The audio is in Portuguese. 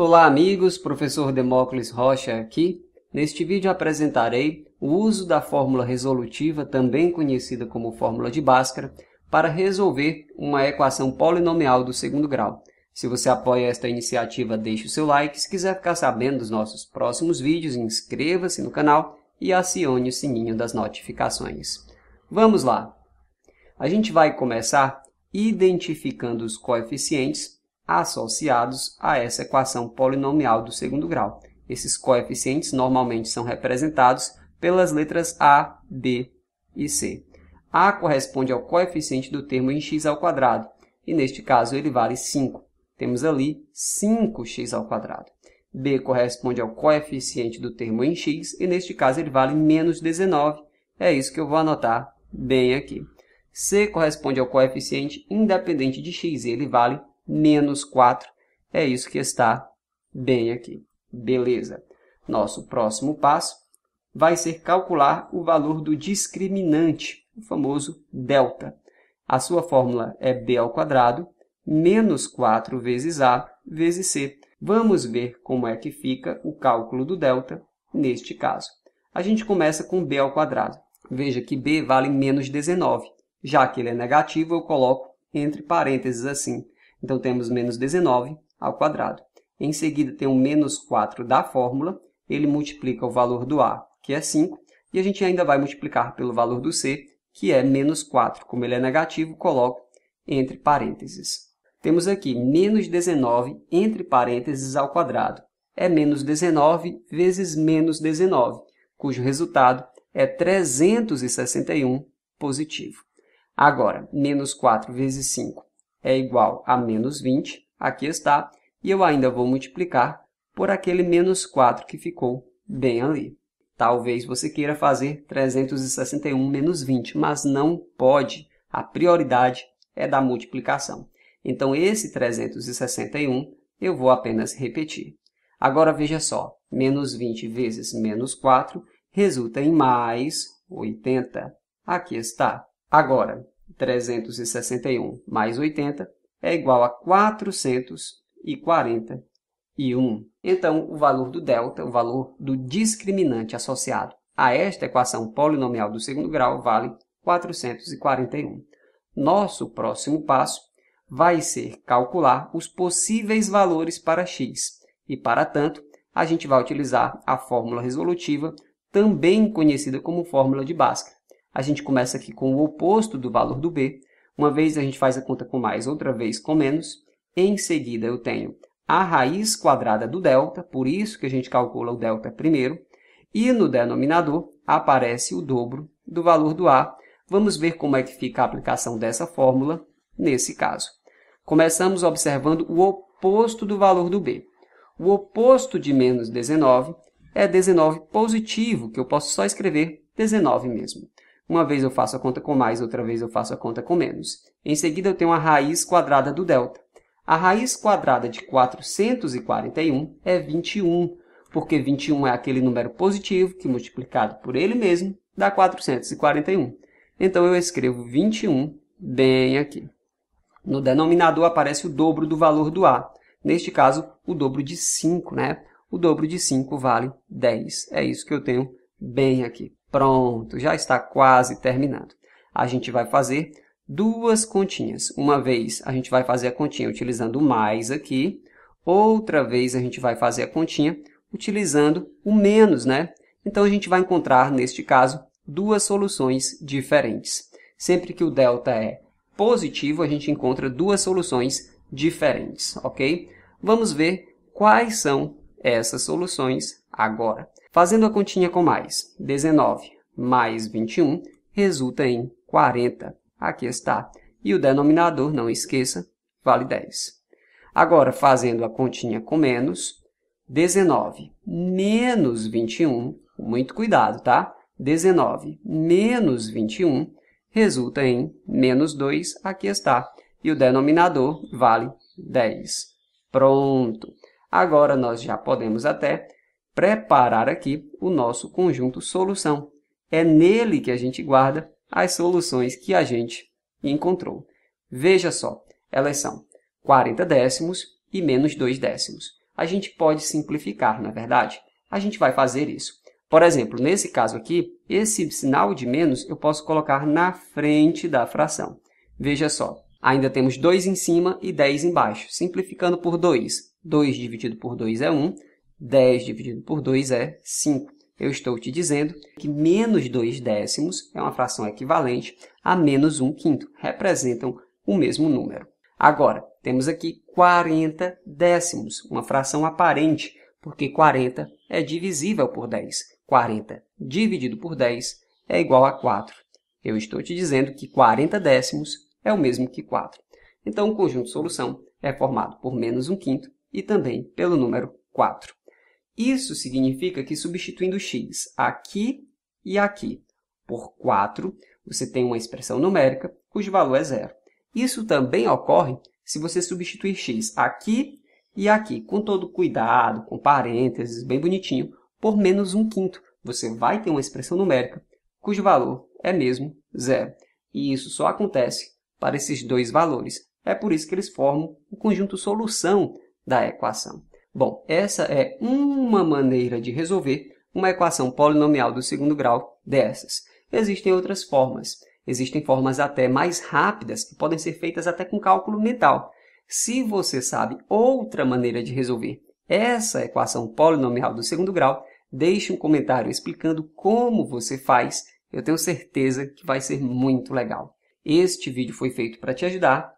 Olá amigos, professor Demócles Rocha aqui. Neste vídeo apresentarei o uso da fórmula resolutiva, também conhecida como fórmula de Bhaskara, para resolver uma equação polinomial do segundo grau. Se você apoia esta iniciativa, deixe o seu like. Se quiser ficar sabendo dos nossos próximos vídeos, inscreva-se no canal e acione o sininho das notificações. Vamos lá! A gente vai começar identificando os coeficientes associados a essa equação polinomial do segundo grau. Esses coeficientes normalmente são representados pelas letras A, B e C. A corresponde ao coeficiente do termo em x ao quadrado, e neste caso ele vale 5. Temos ali 5x ao quadrado. B corresponde ao coeficiente do termo em x, e neste caso ele vale menos 19. É isso que eu vou anotar bem aqui. C corresponde ao coeficiente independente de x, e ele vale menos 4. É isso que está bem aqui. Beleza. Nosso próximo passo vai ser calcular o valor do discriminante, o famoso delta. A sua fórmula é b ao quadrado menos 4 vezes a vezes c. Vamos ver como é que fica o cálculo do delta neste caso. A gente começa com b ao quadrado. Veja que b vale menos 19. Já que ele é negativo, eu coloco entre parênteses assim. Então temos menos 19 ao quadrado. Em seguida tem o menos 4 da fórmula, ele multiplica o valor do A, que é 5, e a gente ainda vai multiplicar pelo valor do C, que é menos 4. Como ele é negativo, coloco entre parênteses. Temos aqui menos 19 entre parênteses ao quadrado. É menos 19 vezes menos 19, cujo resultado é 361 positivo. Agora, menos 4 vezes 5 é igual a menos 20, aqui está, e eu ainda vou multiplicar por aquele menos 4 que ficou bem ali. Talvez você queira fazer 361 menos 20, mas não pode. A prioridade é da multiplicação. Então, esse 361 eu vou apenas repetir. Agora, veja só, menos 20 vezes menos 4 resulta em mais 80. Aqui está. Agora, 361 mais 80 é igual a 441. Então, o valor do delta, o valor do discriminante associado a esta equação polinomial do segundo grau, vale 441. Nosso próximo passo vai ser calcular os possíveis valores para x. E, para tanto, a gente vai utilizar a fórmula resolutiva, também conhecida como fórmula de Bhaskara. A gente começa aqui com o oposto do valor do B. Uma vez a gente faz a conta com mais, outra vez com menos. Em seguida, eu tenho a raiz quadrada do delta, por isso que a gente calcula o delta primeiro. E no denominador aparece o dobro do valor do A. Vamos ver como é que fica a aplicação dessa fórmula nesse caso. Começamos observando o oposto do valor do B. O oposto de menos 19 é 19 positivo, que eu posso só escrever 19 mesmo. Uma vez eu faço a conta com mais, outra vez eu faço a conta com menos. Em seguida, eu tenho a raiz quadrada do delta. A raiz quadrada de 441 é 21, porque 21 é aquele número positivo que, multiplicado por ele mesmo, dá 441. Então, eu escrevo 21 bem aqui. No denominador aparece o dobro do valor do A. Neste caso, o dobro de 5, né? O dobro de 5 vale 10. É isso que eu tenho bem aqui. Pronto, já está quase terminado. A gente vai fazer duas continhas. Uma vez a gente vai fazer a continha utilizando o mais aqui, outra vez a gente vai fazer a continha utilizando o menos, né? Então, a gente vai encontrar, neste caso, duas soluções diferentes. Sempre que o delta é positivo, a gente encontra duas soluções diferentes, ok? Vamos ver quais são essas soluções agora. Fazendo a continha com mais, 19 mais 21 resulta em 40. Aqui está. E o denominador, não esqueça, vale 10. Agora, fazendo a continha com menos, 19 menos 21, muito cuidado, tá? 19 menos 21 resulta em menos 2, aqui está. E o denominador vale 10. Pronto! Agora nós já podemos até preparar aqui o nosso conjunto solução. É nele que a gente guarda as soluções que a gente encontrou. Veja só, elas são 40 décimos e menos 2 décimos. A gente pode simplificar, não é verdade? A gente vai fazer isso. Por exemplo, nesse caso aqui, esse sinal de menos eu posso colocar na frente da fração. Veja só, ainda temos 2 em cima e 10 embaixo, simplificando por 2. 2 dividido por 2 é 1, 10 dividido por 2 é 5. Eu estou te dizendo que menos 2 décimos é uma fração equivalente a menos 1 quinto. Representam o mesmo número. Agora, temos aqui 40 décimos, uma fração aparente, porque 40 é divisível por 10. 40 dividido por 10 é igual a 4. Eu estou te dizendo que 40 décimos é o mesmo que 4. Então, o conjunto de solução é formado por menos 1 quinto e também pelo número 4. Isso significa que substituindo x aqui e aqui por 4, você tem uma expressão numérica cujo valor é zero. Isso também ocorre se você substituir x aqui e aqui, com todo cuidado, com parênteses, bem bonitinho, por menos um quinto. Você vai ter uma expressão numérica cujo valor é mesmo zero. E isso só acontece para esses dois valores. É por isso que eles formam o conjunto solução da equação. Bom, essa é uma maneira de resolver uma equação polinomial do segundo grau dessas. Existem outras formas. Existem formas até mais rápidas, que podem ser feitas até com cálculo mental. Se você sabe outra maneira de resolver essa equação polinomial do segundo grau, deixe um comentário explicando como você faz. Eu tenho certeza que vai ser muito legal. Este vídeo foi feito para te ajudar.